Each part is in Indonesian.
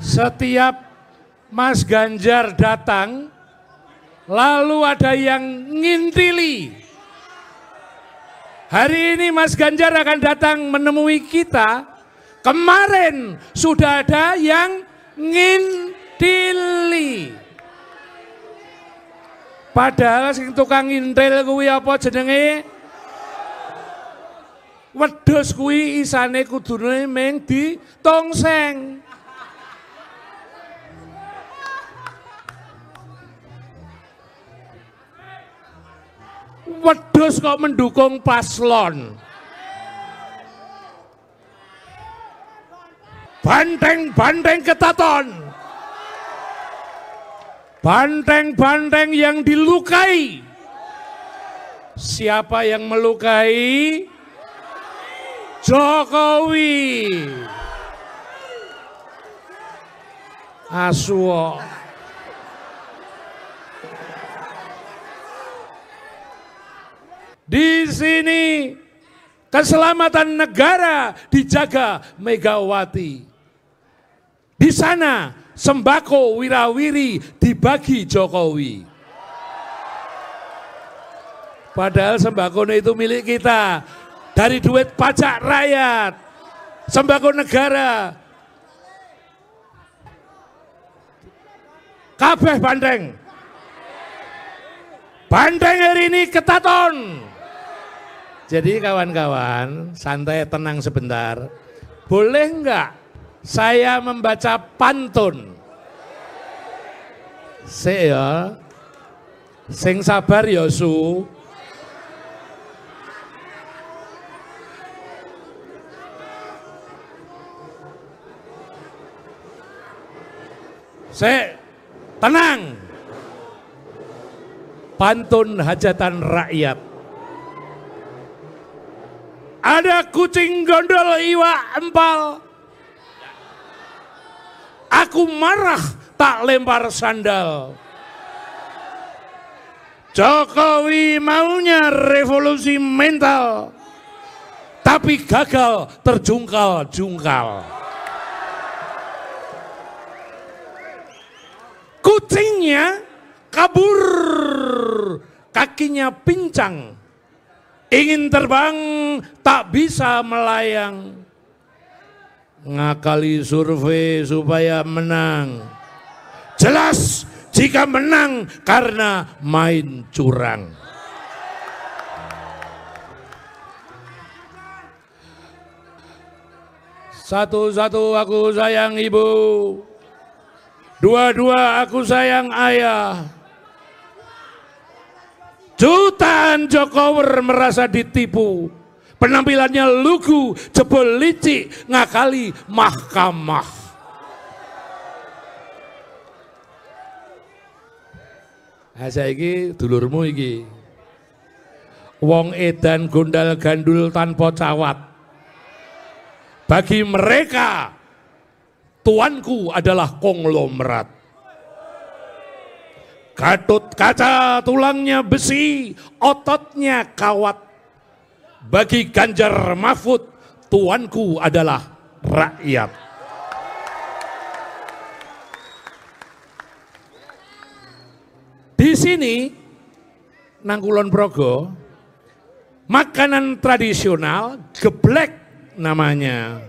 setiap Mas Ganjar datang, lalu ada yang ngintili. Hari ini Mas Ganjar akan datang menemui kita. Kemarin sudah ada yang ngintili. Padahal si tukang ngintil kuwi apa jenenge? Wedhus kuwi isane kudune meng di tongseng. wedus kok mendukung paslon. Banteng-banteng ketaton. Banteng-banteng yang dilukai. Siapa yang melukai? Jokowi. Asuo. di sini. Keselamatan negara dijaga Megawati. Di sana sembako wirawiri dibagi Jokowi. Padahal sembako itu milik kita. Dari duit pajak rakyat. Sembako negara. Kabeh bandeng. Bandeng hari ini ketaton. Jadi kawan-kawan, santai tenang sebentar. Boleh enggak saya membaca pantun? Sik ya. Sing sabar ya su. Tenang. Pantun hajatan rakyat ada kucing gondol iwa empal. Aku marah tak lempar sandal. Jokowi maunya revolusi mental. Tapi gagal terjungkal-jungkal. Kucingnya kabur, kakinya pincang, ingin terbang tak bisa melayang. Ngakali survei supaya menang. Jelas jika menang karena main curang. Satu-satu aku sayang ibu. Dua-dua aku sayang ayah. Jutaan Jokower merasa ditipu. Penampilannya lugu, jebol licik, ngakali mahkamah. Nah, ini dulurmu ini. Wong edan gondal gandul tanpa cawat. Bagi mereka, tuanku adalah konglomerat. Katut kaca tulangnya besi, ototnya kawat. Bagi Ganjar Mahfud, tuanku adalah rakyat. Di sini, Nangkulon Progo, makanan tradisional geblek namanya.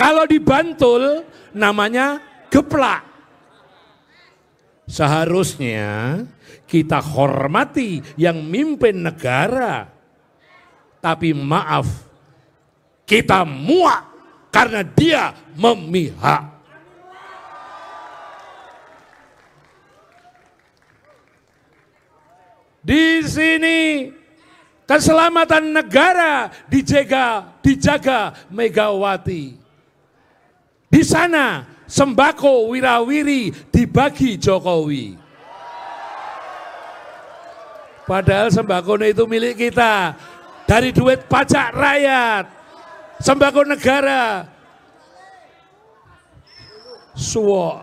Kalau di Bantul, namanya geplak. Seharusnya kita hormati yang mimpin negara. Tapi maaf, kita muak karena dia memihak. Di sini keselamatan negara dijaga, dijaga Megawati. Di sana sembako wirawiri dibagi Jokowi. Padahal sembako itu milik kita. Dari duit pajak rakyat. Sembako negara. Suwo.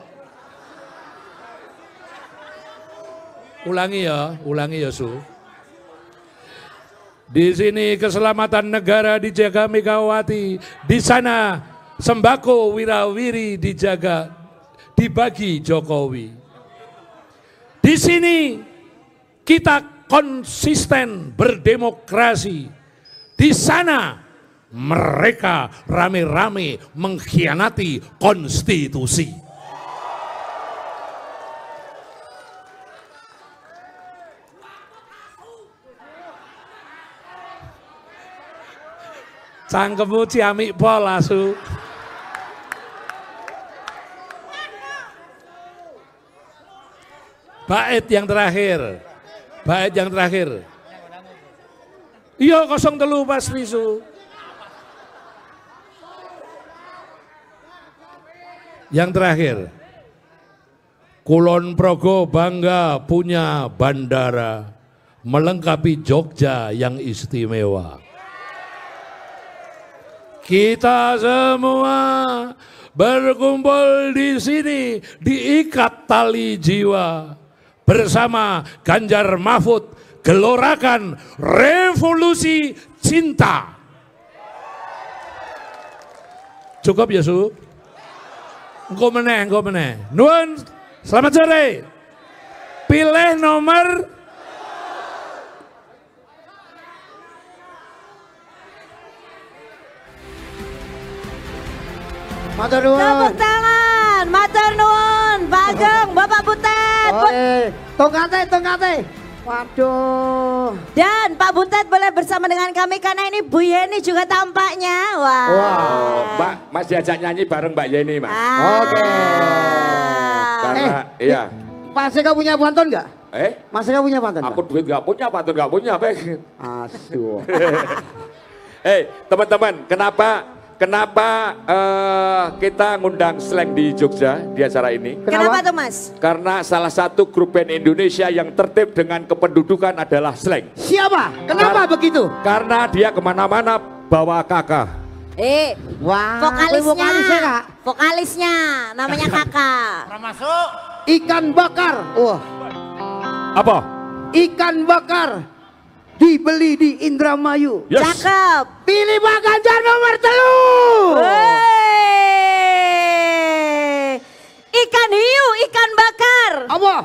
Ulangi ya, ulangi ya Su. Di sini keselamatan negara dijaga Megawati. Di sana Sembako wirawiri dijaga, dibagi Jokowi. Di sini kita konsisten berdemokrasi. Di sana mereka rame-rame mengkhianati konstitusi. Cangkemu ciamik pol asu. Bait yang terakhir. Bait yang terakhir. Iya kosong telu Mas Rizu, Yang terakhir. Kulon Progo bangga punya bandara melengkapi Jogja yang istimewa. Kita semua berkumpul di sini diikat tali jiwa bersama Ganjar Mahfud gelorakan revolusi cinta. Cukup ya su? Engkau meneh, engkau meneh. Nuan, selamat sore. Pilih nomor Matur nuwun. Tepuk tangan. Tongkate, tongkate. Waduh. Dan Pak Butet boleh bersama dengan kami karena ini Bu Yeni juga tampaknya. Wah. Wow. wow. Mbak, Mas diajak nyanyi bareng Mbak Yeni, Mas. Ah. Oke. Okay. Karena eh, iya. Mas Eka punya pantun enggak? Eh? Mas Eka punya pantun? Aku duit enggak punya, pantun enggak punya, Pak. Asu. Eh, hey, teman-teman, kenapa Kenapa uh, kita ngundang slang di Jogja di acara ini? Kenapa? Kenapa tuh mas? Karena salah satu grup band Indonesia yang tertib dengan kependudukan adalah slang. Siapa? Kenapa Kar begitu? Karena dia kemana-mana bawa kakak. Eh, Wah, vokalisnya, vokalisnya, kak. vokalisnya namanya iya. kakak. Termasuk ikan bakar. Wah. Apa? Ikan bakar dibeli di Indramayu. Yes. Cakep. Pilih Pak Ganjar nomor telur. Ikan hiu, ikan bakar. Apa?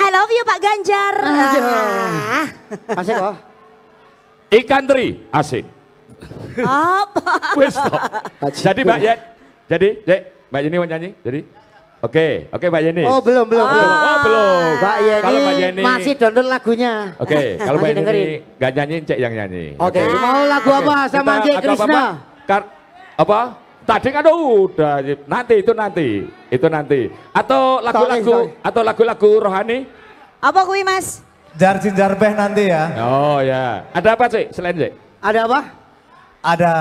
I love you Pak Ganjar. Masih ah. oh. kok. Ikan teri, asik. Apa? Jadi Mbak Yen, jadi Mbak Yeni mau nyanyi? Jadi Oke, oke Mbak Yeni. Oh belum, belum, Oh belum. Oh belum. Mbak Yeni, Mbak Yeni masih download lagunya. Oke, kalau Mbak Yeni gak nyanyi, Cek yang nyanyi. Oke. Okay. Okay. Mau lagu okay. apa sama Cek Krisna? Apa, apa? Tadi kan udah, nanti itu nanti, itu nanti. Atau lagu-lagu, atau lagu-lagu rohani? Apa kui mas? Jarjin Jarbeh nanti ya. Oh ya. Ada apa sih selain Ada apa? Ada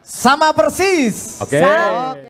sama persis. Oke. Okay.